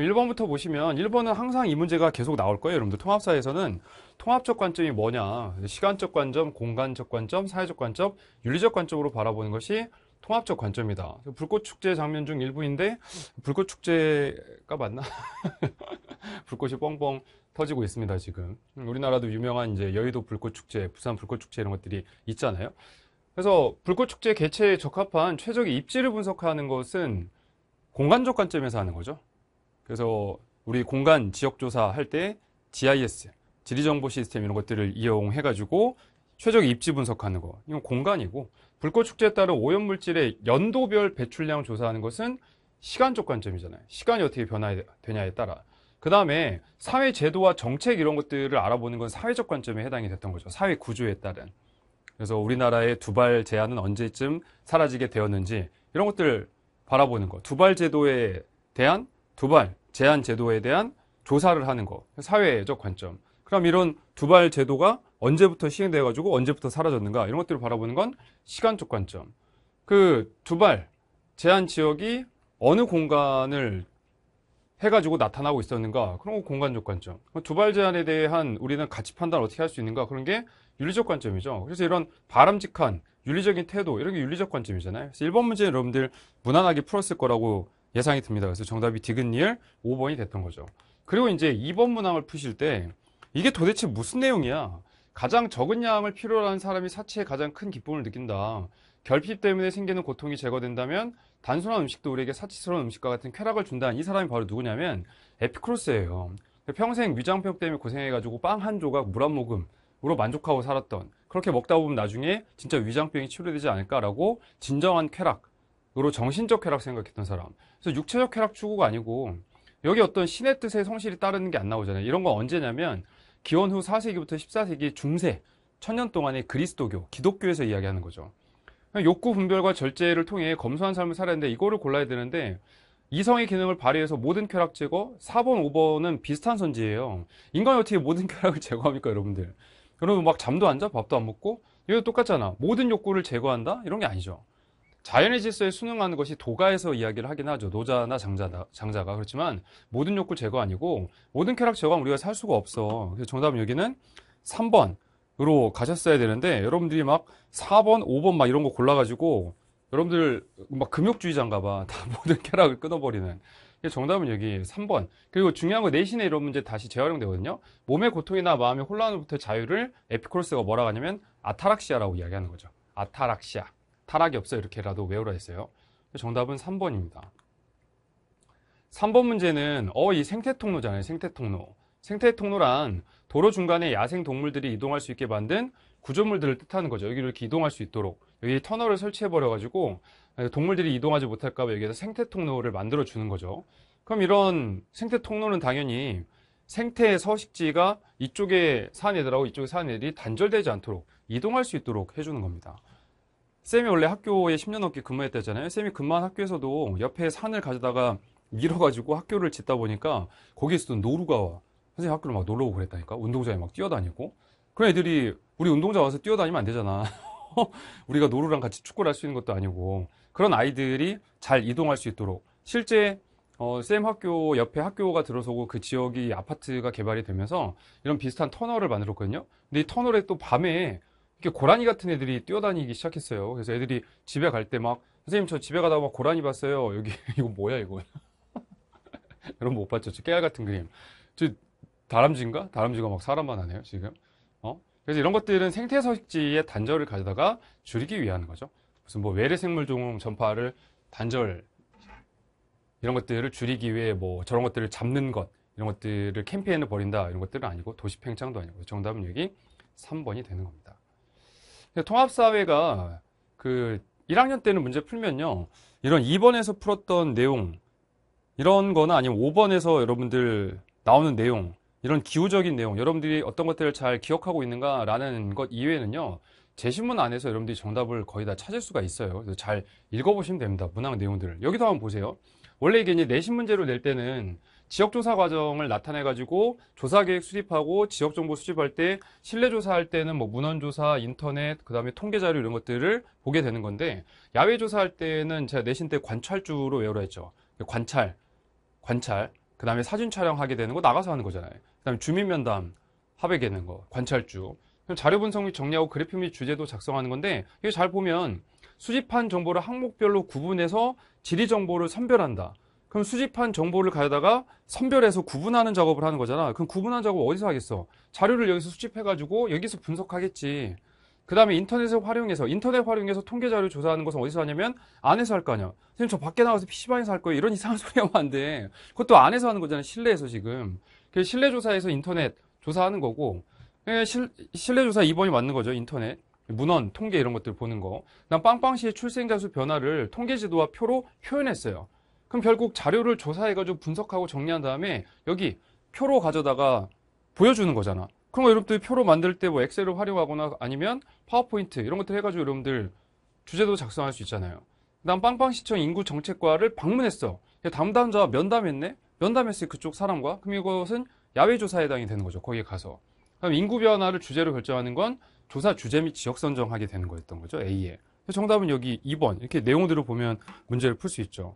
1번부터 보시면 1번은 항상 이 문제가 계속 나올 거예요. 여러분들 통합사에서는 통합적 관점이 뭐냐 시간적 관점, 공간적 관점, 사회적 관점, 윤리적 관점으로 바라보는 것이 통합적 관점이다. 불꽃 축제 장면 중 일부인데 불꽃 축제가 맞나? 불꽃이 뻥뻥 터지고 있습니다 지금. 음, 우리나라도 유명한 이제 여의도 불꽃 축제, 부산 불꽃 축제 이런 것들이 있잖아요. 그래서 불꽃 축제 개최에 적합한 최적의 입지를 분석하는 것은 공간적 관점에서 하는 거죠. 그래서 우리 공간 지역 조사할 때 GIS, 지리정보 시스템 이런 것들을 이용해가지고 최적 입지 분석하는 거. 이건 공간이고 불꽃축제에 따른 오염물질의 연도별 배출량 조사하는 것은 시간적 관점이잖아요. 시간이 어떻게 변화되냐에 따라. 그 다음에 사회 제도와 정책 이런 것들을 알아보는 건 사회적 관점에 해당이 됐던 거죠. 사회 구조에 따른. 그래서 우리나라의 두발 제한은 언제쯤 사라지게 되었는지 이런 것들을 바라보는 거. 두발 제도에 대한 두발 제한 제도에 대한 조사를 하는 거 사회적 관점 그럼 이런 두발 제도가 언제부터 시행돼 가지고 언제부터 사라졌는가 이런 것들을 바라보는 건 시간적 관점 그 두발 제한 지역이 어느 공간을 해가지고 나타나고 있었는가 그런 거 공간적 관점 두발 제한에 대한 우리는 가치 판단 을 어떻게 할 수 있는가 그런 게 윤리적 관점이죠 그래서 이런 바람직한 윤리적인 태도 이런 게 윤리적 관점이잖아요 그래서 1번 문제는 여러분들 무난하게 풀었을 거라고 예상이 듭니다. 그래서 정답이 디귿니엘 5번이 됐던 거죠. 그리고 이제 2번 문항을 푸실 때 이게 도대체 무슨 내용이야? 가장 적은 양을 필요로 하는 사람이 사치에 가장 큰 기쁨을 느낀다. 결핍 때문에 생기는 고통이 제거된다면 단순한 음식도 우리에게 사치스러운 음식과 같은 쾌락을 준다는 이 사람이 바로 누구냐면 에피크로스예요. 평생 위장병 때문에 고생해가지고 빵 한 조각 물 한 모금으로 만족하고 살았던 그렇게 먹다 보면 나중에 진짜 위장병이 치료되지 않을까라고 진정한 쾌락 으로 정신적 쾌락 생각했던 사람. 그래서 육체적 쾌락 추구가 아니고 여기 어떤 신의 뜻에 성실히 따르는 게 안 나오잖아요. 이런 건 언제냐면 기원 후 4세기부터 14세기 중세 천년 동안의 그리스도교, 기독교에서 이야기하는 거죠. 욕구 분별과 절제를 통해 검소한 삶을 살았는데 이거를 골라야 되는데 이성의 기능을 발휘해서 모든 쾌락 제거, 4번, 5번은 비슷한 선지예요. 인간이 어떻게 모든 쾌락을 제거합니까, 여러분들? 여러분 막 잠도 안 자, 밥도 안 먹고 이거 똑같잖아. 모든 욕구를 제거한다? 이런 게 아니죠. 자연의 질서에 순응하는 것이 도가에서 이야기를 하긴 하죠. 노자나 장자나, 장자가. 그렇지만 모든 욕구 제거 아니고 모든 쾌락 제거하면 우리가 살 수가 없어. 그래서 정답은 여기는 3번으로 가셨어야 되는데 여러분들이 막 4번, 5번 막 이런 거 골라가지고 여러분들 막 금욕주의자인가 봐. 다 모든 쾌락을 끊어버리는. 정답은 여기 3번. 그리고 중요한 건 내신에 이런 문제 다시 재활용되거든요. 몸의 고통이나 마음의 혼란으로부터 자유를 에피콜스가 뭐라고 하냐면 아타락시아라고 이야기하는 거죠. 아타락시아. 타락이 없어 이렇게라도 외우라 했어요. 정답은 3번입니다. 3번 문제는 어 이 생태 통로잖아요. 생태 통로. 생태 통로란 도로 중간에 야생 동물들이 이동할 수 있게 만든 구조물들을 뜻하는 거죠. 여기를 이렇게 이동할 수 있도록 여기 터널을 설치해 버려 가지고 동물들이 이동하지 못할까 봐 여기에서 생태 통로를 만들어 주는 거죠. 그럼 이런 생태 통로는 당연히 생태의 서식지가 이쪽에 사는 애들하고 이쪽에 사는 애들이 단절되지 않도록 이동할 수 있도록 해주는 겁니다. 쌤이 원래 학교에 10년 넘게 근무했다잖아요. 쌤이 근무한 학교에서도 옆에 산을 가져다가 밀어가지고 학교를 짓다 보니까 거기에서도 노루가 와. 선생님 학교를 막 놀러 오고 그랬다니까. 운동장에 막 뛰어다니고. 그런 애들이 우리 운동장 와서 뛰어다니면 안 되잖아. 우리가 노루랑 같이 축구를 할 수 있는 것도 아니고. 그런 아이들이 잘 이동할 수 있도록. 실제 어, 쌤 학교 옆에 학교가 들어서고 그 지역이 아파트가 개발이 되면서 이런 비슷한 터널을 만들었거든요. 근데 이 터널에 또 밤에 고라니 같은 애들이 뛰어다니기 시작했어요. 그래서 애들이 집에 갈 때 막 선생님 저 집에 가다가 막 고라니 봤어요. 여기 이거 뭐야 이거? 여러분 못 봤죠? 저 깨알 같은 그림. 저 다람쥐인가? 다람쥐가 막 사람만 하네요 지금. 어? 그래서 이런 것들은 생태 서식지의 단절을 가져다가 줄이기 위한 거죠. 무슨 뭐 외래 생물종 전파를 단절 이런 것들을 줄이기 위해 뭐 저런 것들을 잡는 것 이런 것들을 캠페인을 벌인다 이런 것들은 아니고 도시 팽창도 아니고 그 정답은 여기 3번이 되는 겁니다. 통합사회가 그 1학년 때는 문제 풀면요. 이런 2번에서 풀었던 내용, 이런 거나 아니면 5번에서 여러분들 나오는 내용, 이런 기호적인 내용, 여러분들이 어떤 것들을 잘 기억하고 있는가라는 것 이외에는요. 제시문 안에서 여러분들이 정답을 거의 다 찾을 수가 있어요. 그래서 잘 읽어보시면 됩니다. 문항 내용들을. 여기도 한번 보세요. 원래 이게 이제 내신 문제로 낼 때는 지역조사 과정을 나타내가지고 조사계획 수립하고 지역정보 수집할 때 실내조사할 때는 뭐 문헌조사, 인터넷, 그 다음에 통계자료 이런 것들을 보게 되는 건데 야외조사할 때는 제가 내신 때 관찰주로 외우라 했죠. 관찰, 관찰, 그 다음에 사진 촬영하게 되는 거 나가서 하는 거잖아요. 그 다음에 주민면담, 합액에 있는 거, 관찰주. 자료 분석 및 정리하고 그래픽및 주제도 작성하는 건데 이게 잘 보면 수집한 정보를 항목별로 구분해서 지리 정보를 선별한다. 그럼 수집한 정보를 가져다가 선별해서 구분하는 작업을 하는 거잖아. 그럼 구분한 작업 어디서 하겠어? 자료를 여기서 수집해가지고 여기서 분석하겠지. 그 다음에 인터넷을 활용해서, 인터넷 활용해서 통계 자료 조사하는 것은 어디서 하냐면 안에서 할 거 아니야. 선생님, 저 밖에 나가서 PC방에서 할 거예요. 이런 이상한 소리 하면 안 돼. 그것도 안에서 하는 거잖아. 실내에서 지금. 그 실내 조사에서 인터넷 조사하는 거고, 예, 실, 실내 조사 2번이 맞는 거죠. 인터넷. 문헌, 통계 이런 것들 보는 거. 난 빵빵시의 출생자 수 변화를 통계 지도와 표로 표현했어요. 그럼 결국 자료를 조사해가지고 분석하고 정리한 다음에 여기 표로 가져다가 보여주는 거잖아. 그럼 여러분들 표로 만들 때 뭐 엑셀을 활용하거나 아니면 파워포인트 이런 것들 해가지고 여러분들 주제도 작성할 수 있잖아요. 난 빵빵시청 인구 정책과를 방문했어. 담당자 면담했네? 면담했을 그쪽 사람과? 그럼 이것은 야외 조사에 해당이 되는 거죠. 거기에 가서. 그럼 인구 변화를 주제로 결정하는 건 조사 주제 및 지역 선정하게 되는 거였던 거죠. A에. 정답은 여기 2번. 이렇게 내용들을 보면 문제를 풀 수 있죠.